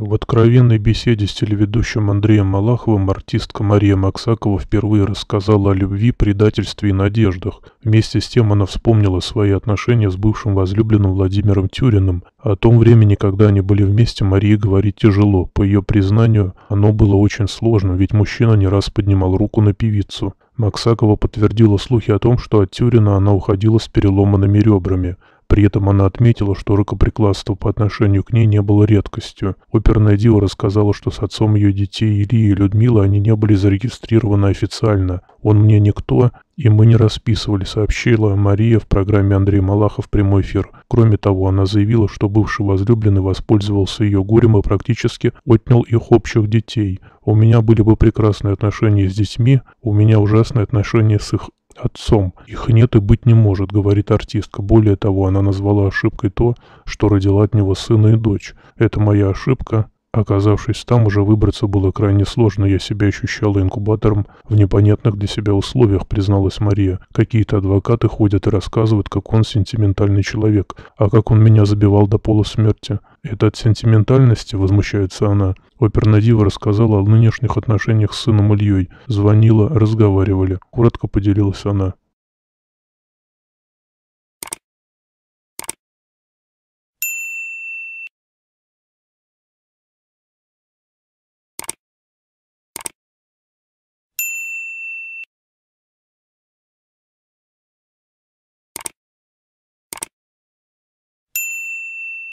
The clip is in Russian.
В откровенной беседе с телеведущим Андреем Малаховым артистка Мария Максакова впервые рассказала о любви, предательстве и надеждах. Вместе с тем она вспомнила свои отношения с бывшим возлюбленным Владимиром Тюриным. О том времени, когда они были вместе, Марии говорить тяжело. По ее признанию, оно было очень сложно, ведь мужчина не раз поднимал руку на певицу. Максакова подтвердила слухи о том, что от Тюрина она уходила с переломанными ребрами. При этом она отметила, что рукоприкладство по отношению к ней не было редкостью. Оперная дива рассказала, что с отцом ее детей Ильи и Людмилы они не были зарегистрированы официально. «Он мне никто, и мы не расписывали», — сообщила Мария в программе Андрея Малахов «Прямой эфир». Кроме того, она заявила, что бывший возлюбленный воспользовался ее горем и практически отнял их общих детей. «У меня были бы прекрасные отношения с детьми, у меня ужасные отношения с их отцом. Их нет и быть не может, говорит артистка. Более того, она назвала ошибкой то, что родила от него сына и дочь. Это моя ошибка, Оказавшись там, уже выбраться было крайне сложно, я себя ощущала инкубатором в непонятных для себя условиях, призналась Мария. Какие-то адвокаты ходят и рассказывают, как он сентиментальный человек, а как он меня забивал до полусмерти. Это от сентиментальности, возмущается она. Оперная дива рассказала о нынешних отношениях с сыном Ильей. Звонила, разговаривали. Коротко поделилась она.